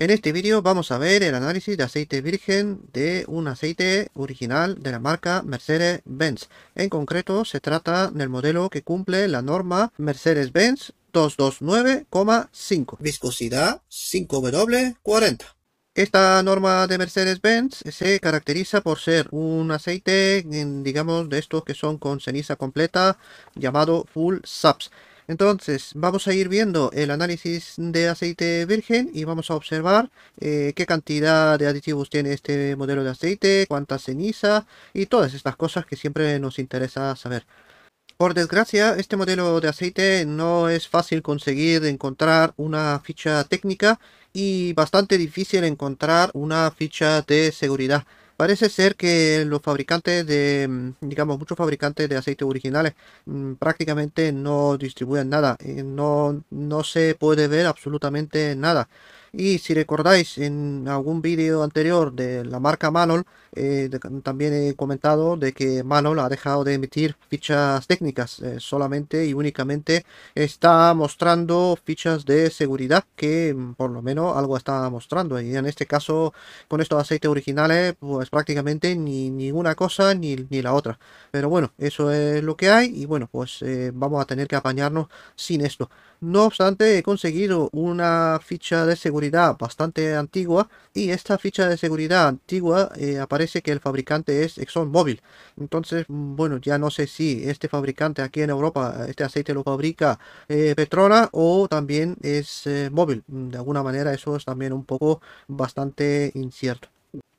En este vídeo vamos a ver el análisis de aceite virgen de un aceite original de la marca Mercedes-Benz. En concreto se trata del modelo que cumple la norma Mercedes-Benz 229,5. Viscosidad 5W40. Esta norma de Mercedes-Benz se caracteriza por ser un aceite, digamos, de estos que son con ceniza completa, llamado Full SAPS. Entonces, vamos a ir viendo el análisis de aceite virgen y vamos a observar eh, qué cantidad de aditivos tiene este modelo de aceite, cuánta ceniza y todas estas cosas que siempre nos interesa saber. Por desgracia, este modelo de aceite no es fácil conseguir encontrar una ficha técnica y bastante difícil encontrar una ficha de seguridad. Parece ser que los fabricantes de, mm, digamos, muchos fabricantes de aceites originales mm, prácticamente no distribuyen nada, eh, no, no se puede ver absolutamente nada. Y si recordáis, en algún vídeo anterior de la marca Manol, eh, también he comentado de que Manol ha dejado de emitir fichas técnicas, eh, solamente y únicamente está mostrando fichas de seguridad, que mm, por lo menos algo está mostrando. Y en este caso, con estos aceites originales, pues prácticamente ni, ni una cosa ni, ni, la otra. Pero bueno, eso es lo que hay y bueno, pues eh, vamos a tener que apañarnos sin esto. No obstante, he conseguido una ficha de seguridad bastante antigua y esta ficha de seguridad antigua eh, aparece que el fabricante es móvil Entonces, mm, bueno, ya no sé si este fabricante aquí en Europa, este aceite lo fabrica eh, o también es eh, móvil. Mm, de alguna manera eso es también un poco bastante incierto.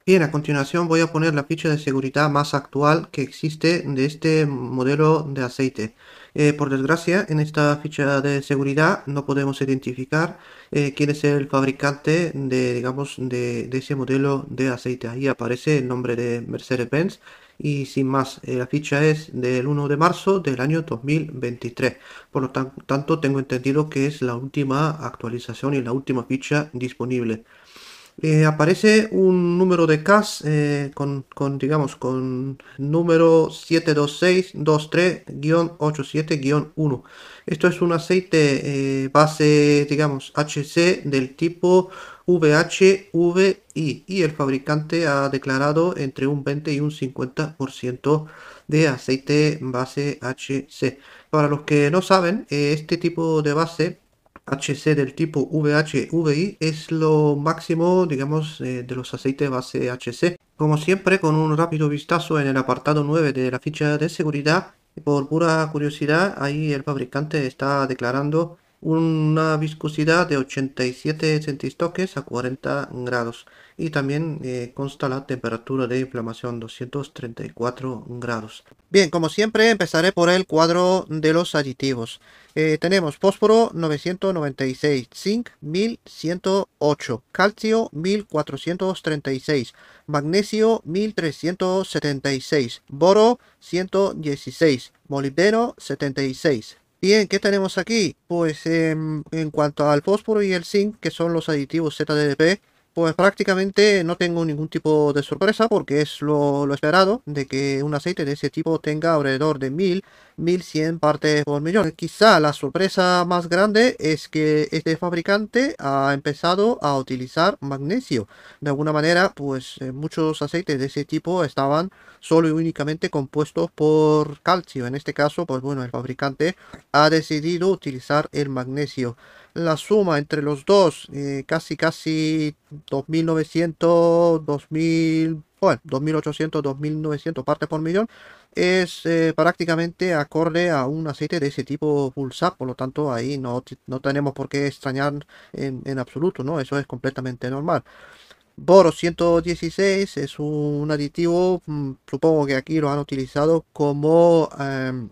Bien, a continuación voy a poner la ficha de seguridad más actual que existe de este modelo de aceite. Eh, por desgracia, en esta ficha de seguridad no podemos identificar eh, quién es el fabricante de, digamos, de, ese modelo de aceite. Ahí aparece el nombre de Mercedes-Benz y sin más, eh, la ficha es del 1 de marzo del año 2023. Por lo tanto, tengo entendido que es la última actualización y la última ficha disponible. Eh, aparece un número de CAS eh, con, digamos, con número 72623-87-1. Esto es un aceite eh, base, digamos, HC del tipo VHVI y el fabricante ha declarado entre un 20 y un 50% de aceite base HC. Para los que no saben, este tipo de base HC del tipo VHVI es lo máximo, digamos, eh, de los aceites base HC. Como siempre, con un rápido vistazo en el apartado 9 de la ficha de seguridad, por pura curiosidad, ahí el fabricante está declarando una viscosidad de 87 centistoques a 40 grados y también eh, consta la temperatura de inflamación 234 grados. Bien, como siempre empezaré por el cuadro de los aditivos. Eh, tenemos fósforo 996, zinc 1108, calcio 1436, magnesio 1376, boro 116, molibdeno 76, Bien, ¿qué tenemos aquí? Pues em, en, cuanto al fósforo y el zinc, que son los aditivos ZDP, pues prácticamente no tengo ningún tipo de sorpresa porque es lo, esperado de que un aceite de ese tipo tenga alrededor de 1000, 1100 partes por millón. Quizá la sorpresa más grande es que este fabricante ha empezado a utilizar magnesio. De alguna manera, pues eh, muchos aceites de ese tipo estaban solo y únicamente compuestos por calcio. En este caso, pues bueno, el fabricante ha decidido utilizar el magnesio la suma entre los dos, eh, casi casi 2.900, 2.000, bueno, 2.800, 2.900 partes por millón, es eh, prácticamente acorde a un aceite de ese tipo pulsar, por lo tanto ahí no, tenemos por qué extrañar en, absoluto, ¿no? Eso es completamente normal. Boro 116 es un aditivo, mm, supongo que aquí lo han utilizado como eh,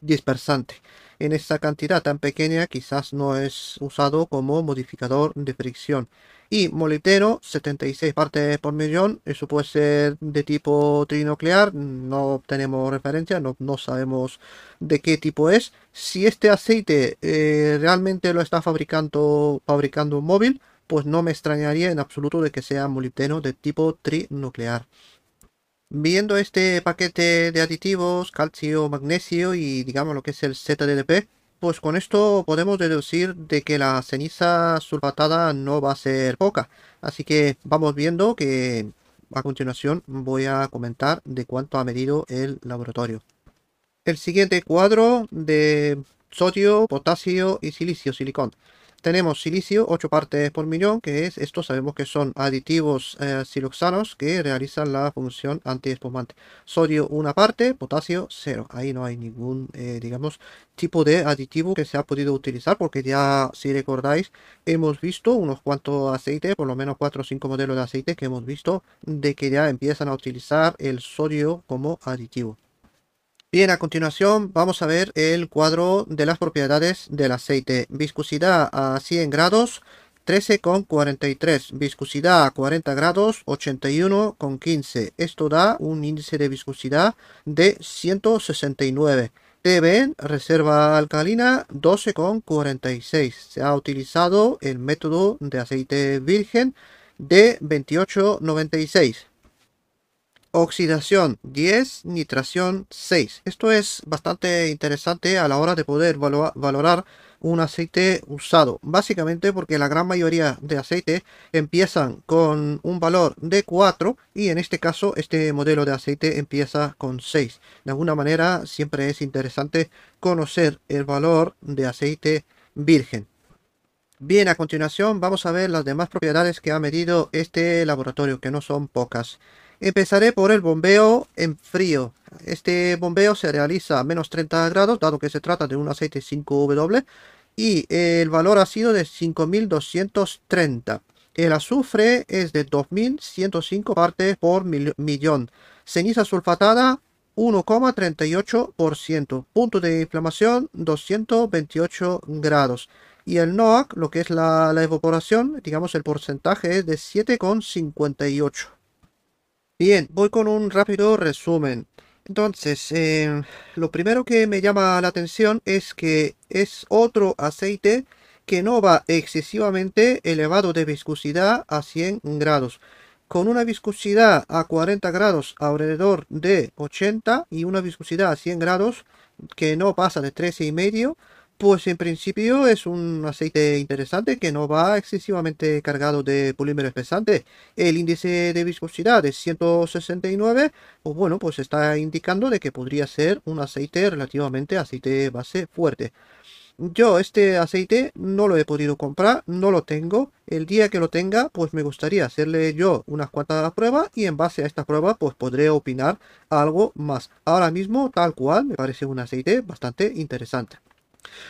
dispersante en esa cantidad tan pequeña quizás no es usado como modificador de fricción. Y molibdeno, 76 partes por millón, eso puede ser de tipo trinuclear, no tenemos referencia, no, sabemos de qué tipo es. Si este aceite eh, realmente lo está fabricando, fabricando un móvil, pues no me extrañaría en absoluto de que sea molibdeno de tipo trinuclear. Viendo este paquete de aditivos, calcio, magnesio y digamos lo que es el ZDDP, pues con esto podemos deducir de que la ceniza sulfatada no va a ser poca. Así que vamos viendo que a continuación voy a comentar de cuánto ha medido el laboratorio. El siguiente cuadro de sodio, potasio y silicio, silicón tenemos silicio, 8 partes por millón, que es esto, sabemos que son aditivos eh, siloxanos que realizan la función antiespumante. Sodio una parte, potasio cero. Ahí no hay ningún, eh, digamos, tipo de aditivo que se ha podido utilizar, porque ya, si recordáis, hemos visto unos cuantos aceites, por lo menos 4 o 5 modelos de aceites que hemos visto, de que ya empiezan a utilizar el sodio como aditivo. Bien, a continuación vamos a ver el cuadro de las propiedades del aceite. Viscosidad a 100 grados, 13,43. Viscosidad a 40 grados, 81,15. Esto da un índice de viscosidad de 169. TBN, reserva alcalina, 12,46. Se ha utilizado el método de aceite virgen de 28,96 oxidación 10, nitración 6. Esto es bastante interesante a la hora de poder valorar un aceite usado. Básicamente porque la gran mayoría de aceites empiezan con un valor de 4 y en este caso este modelo de aceite empieza con 6. De alguna manera siempre es interesante conocer el valor de aceite virgen. Bien, a continuación vamos a ver las demás propiedades que ha medido este laboratorio, que no son pocas. Empezaré por el bombeo en frío. Este bombeo se realiza a menos 30 grados, dado que se trata de un aceite 5W, y el valor ha sido de 5230. El azufre es de 2105 partes por millón. Ceniza sulfatada 1,38%. Punto de inflamación 228 grados. Y el NOAC, lo que es la, la evaporación, digamos el porcentaje es de 7,58. Bien, voy con un rápido resumen. Entonces, em, lo primero que me llama la atención es que es otro aceite que no va excesivamente elevado de viscosidad a 100 grados, con una viscosidad a 40 grados alrededor de 80 y una viscosidad a 100 grados que no pasa de 13,5 pues en principio es un aceite interesante que no va excesivamente cargado de polímeros pesantes. El índice de viscosidad es 169, pues bueno, pues está indicando de que podría ser un aceite relativamente aceite base fuerte. Yo este aceite no lo he podido comprar, no lo tengo. El día que lo tenga, pues me gustaría hacerle yo unas cuantas pruebas y en base a estas pruebas, pues podré opinar algo más. Ahora mismo, tal cual, me parece un aceite bastante interesante.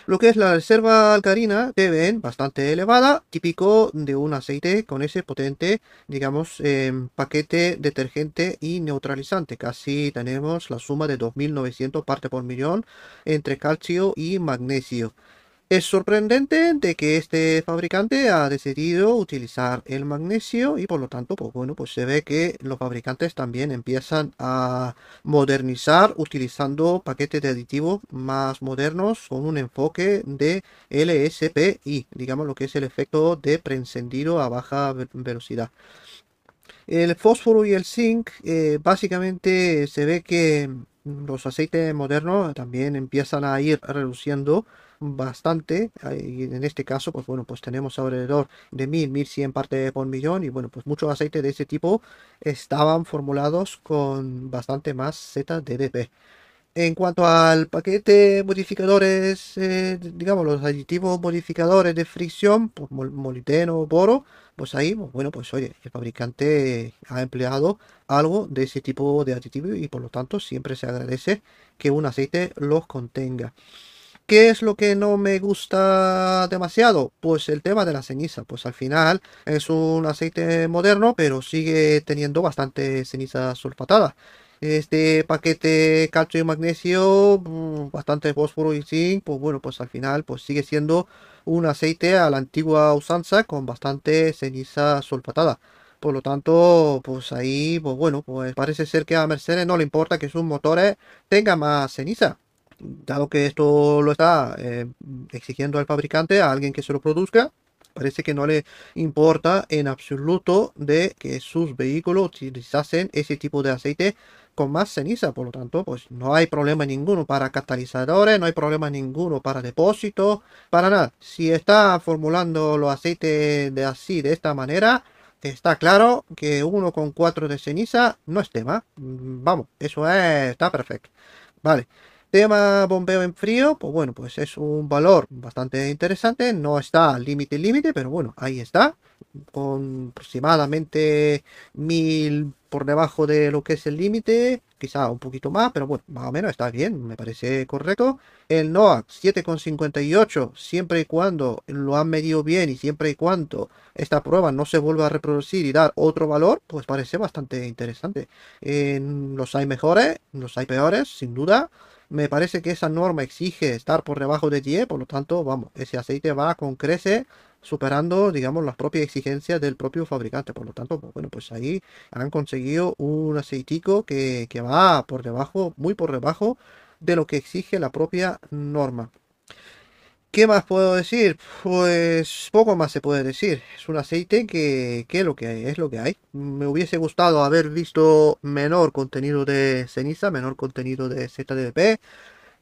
Lo que es la reserva alcalina que ven bastante elevada, típico de un aceite con ese potente, digamos, em, paquete detergente y neutralizante. Casi tenemos la suma de 2.900 partes por millón entre calcio y magnesio. Es sorprendente de que este fabricante ha decidido utilizar el magnesio y por lo tanto, pues bueno, pues se ve que los fabricantes también empiezan a modernizar utilizando paquetes de aditivos más modernos con un enfoque de LSPI, digamos lo que es el efecto de preencendido a baja velocidad. El fósforo y el zinc eh, básicamente se ve que los aceites modernos también empiezan a ir reduciendo bastante. Y en este caso, pues bueno, pues tenemos alrededor de 1000, cien partes por millón y bueno, pues muchos aceites de este tipo estaban formulados con bastante más ZDDP. En cuanto al paquete modificadores, eh, digamos los aditivos modificadores de fricción, por pues, moliteno boro, pues ahí, pues, bueno, pues oye, el fabricante ha empleado algo de ese tipo de aditivo y por lo tanto siempre se agradece que un aceite los contenga. ¿Qué es lo que no me gusta demasiado? Pues el tema de la ceniza. Pues al final es un aceite moderno, pero sigue teniendo bastante ceniza sulfatada. Este paquete calcio y magnesio, mm, bastante fósforo y zinc, pues bueno, pues al final pues sigue siendo un aceite a la antigua usanza con bastante ceniza sulfatada. Por lo tanto, pues ahí, pues bueno, pues parece ser que a Mercedes no le importa que sus motores tengan más ceniza dado que esto lo está eh, exigiendo al fabricante, a alguien que se lo produzca, parece que no le importa en absoluto de que sus vehículos utilizasen ese tipo de aceite con más ceniza, por lo tanto, pues no hay problema ninguno para catalizadores, no hay problema ninguno para depósito para nada. Si está formulando los aceites de así, de esta manera, está claro que uno con cuatro de ceniza no es tema. Mm, vamos, eso está perfecto. Vale. Tema bombeo en frío, pues bueno, pues es un valor bastante interesante, no está límite límite, pero bueno, ahí está, con aproximadamente 1000 por debajo de lo que es el límite, quizá un poquito más, pero bueno, más o menos está bien, me parece correcto. El NOAC 7,58, siempre y cuando lo han medido bien y siempre y cuando esta prueba no se vuelva a reproducir y dar otro valor, pues parece bastante interesante. los hay mejores, los hay peores, sin duda me parece que esa norma exige estar por debajo de 10, e, por lo tanto, vamos, ese aceite va con crece superando, digamos, las propias exigencias del propio fabricante. Por lo tanto, pues, bueno, pues ahí han conseguido un aceitico que, que va por debajo, muy por debajo de lo que exige la propia norma. ¿Qué más puedo decir? Pues poco más se puede decir. Es un aceite que, que, lo que es lo que hay. Me hubiese gustado haber visto menor contenido de ceniza, menor contenido de ZDP,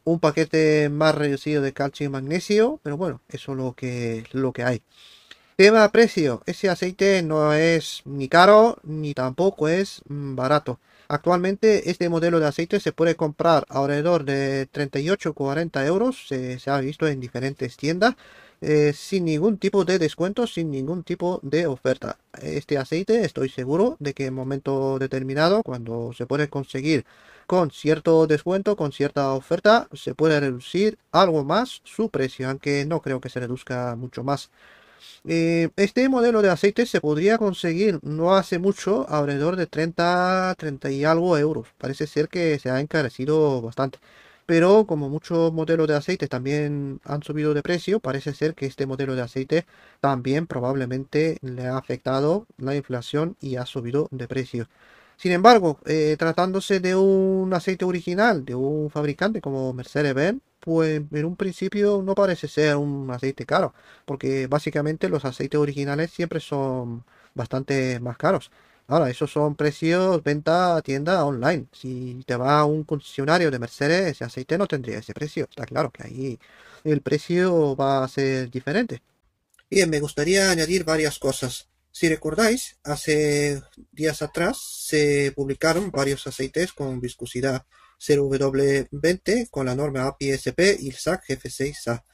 un paquete más reducido de calcio y magnesio, pero bueno, eso es lo que, lo que hay. Tema precio. Ese aceite no es ni caro ni tampoco es mm, barato. Actualmente este modelo de aceite se puede comprar alrededor de 38-40 euros, se, ha visto en diferentes tiendas, eh, sin ningún tipo de descuento, sin ningún tipo de oferta. Este aceite estoy seguro de que en momento determinado, cuando se puede conseguir con cierto descuento, con cierta oferta, se puede reducir algo más su precio, aunque no creo que se reduzca mucho más. Eh, este modelo de aceite se podría conseguir no hace mucho, alrededor de 30, 30 y algo euros. Parece ser que se ha encarecido bastante. Pero como muchos modelos de aceite también han subido de precio, parece ser que este modelo de aceite también probablemente le ha afectado la inflación y ha subido de precio. Sin embargo, eh, tratándose de un aceite original de un fabricante como Mercedes-Benz, pues en un principio no parece ser un aceite caro, porque básicamente los aceites originales siempre son bastante más caros. Ahora, esos son precios venta a tienda online. Si te va a un concesionario de Mercedes, ese aceite no tendría ese precio. Está claro que ahí el precio va a ser diferente. Bien, me gustaría añadir varias cosas. Si recordáis, hace días atrás se publicaron varios aceites con viscosidad 0W20 con la norma API-SP y el SAC F6A.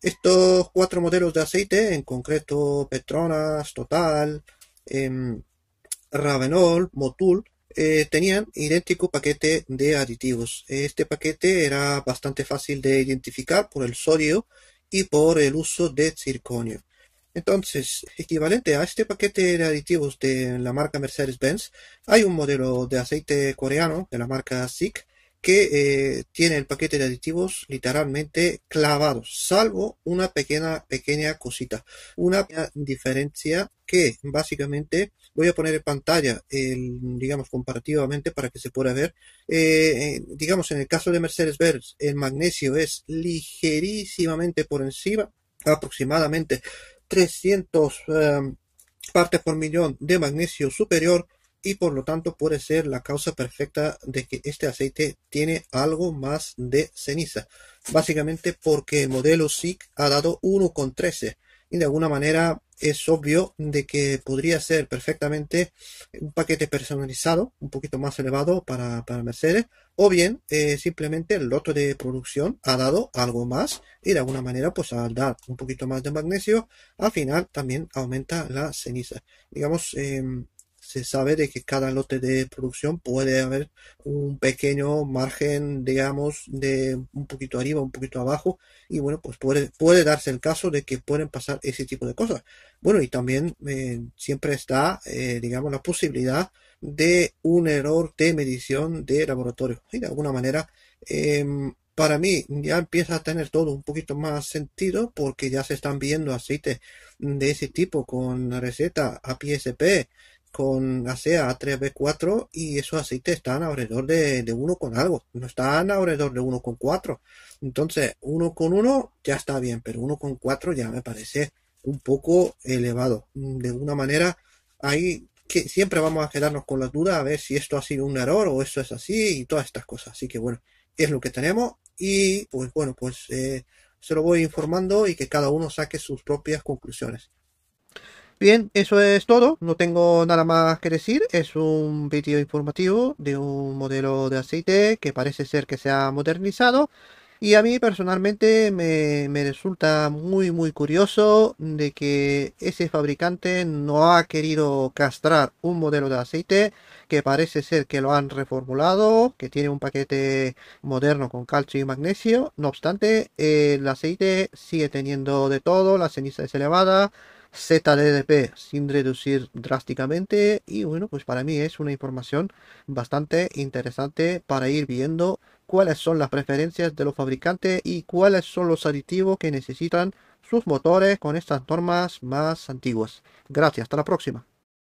Estos cuatro modelos de aceite, en concreto Petronas, Total, em, Ravenol, Motul, eh, tenían idéntico paquete de aditivos. Este paquete era bastante fácil de identificar por el sodio y por el uso de circonio. Entonces, equivalente a este paquete de aditivos de la marca Mercedes-Benz, hay un modelo de aceite coreano de la marca SIC que eh, tiene el paquete de aditivos literalmente clavados, salvo una pequeña, pequeña cosita, una diferencia que básicamente voy a poner en pantalla, digamos, comparativamente para que se pueda ver. Eh, digamos, en el caso de Mercedes-Benz, el magnesio es ligerísimamente por encima, aproximadamente 300 eh, partes por millón de magnesio superior y por lo tanto puede ser la causa perfecta de que este aceite tiene algo más de ceniza. Básicamente porque el modelo SIC ha dado 1,13 y de alguna manera es obvio de que podría ser perfectamente un paquete personalizado, un poquito más elevado para, Mercedes, o bien eh, simplemente el lote de producción ha dado algo más y de alguna manera pues al dar un poquito más de magnesio, al final también aumenta la ceniza. Digamos, em, se sabe de que cada lote de producción puede haber un pequeño margen, digamos, de un poquito arriba, un poquito abajo, y bueno, pues puede, darse el caso de que pueden pasar ese tipo de cosas. Bueno, y también eh, siempre está, eh, digamos, la posibilidad de un error de medición de laboratorio. Y de alguna manera, em, para mí ya empieza a tener todo un poquito más sentido porque ya se están viendo aceites de ese tipo con receta APSP con ASEA 3B4 y esos aceites están alrededor de, de uno con algo, no están alrededor de uno con cuatro. Entonces, uno con uno ya está bien, pero uno con cuatro ya me parece un poco elevado. Mm, de alguna manera, ahí que siempre vamos a quedarnos con las dudas a ver si esto ha sido un error o eso es así y todas estas cosas. Así que bueno, es lo que tenemos y pues bueno, pues eh, se lo voy informando y que cada uno saque sus propias conclusiones. Bien, eso es todo. No tengo nada más que decir. Es un vídeo informativo de un modelo de aceite que parece ser que se ha modernizado. Y a mí personalmente me, me, resulta muy muy curioso de que ese fabricante no ha querido castrar un modelo de aceite que parece ser que lo han reformulado, que tiene un paquete moderno con calcio y magnesio. No obstante, el aceite sigue teniendo de todo, la ceniza es elevada, ZDDP sin reducir drásticamente y bueno pues para mí es una información bastante interesante para ir viendo cuáles son las preferencias de los fabricantes y cuáles son los aditivos que necesitan sus motores con estas normas más antiguas. Gracias, hasta la próxima.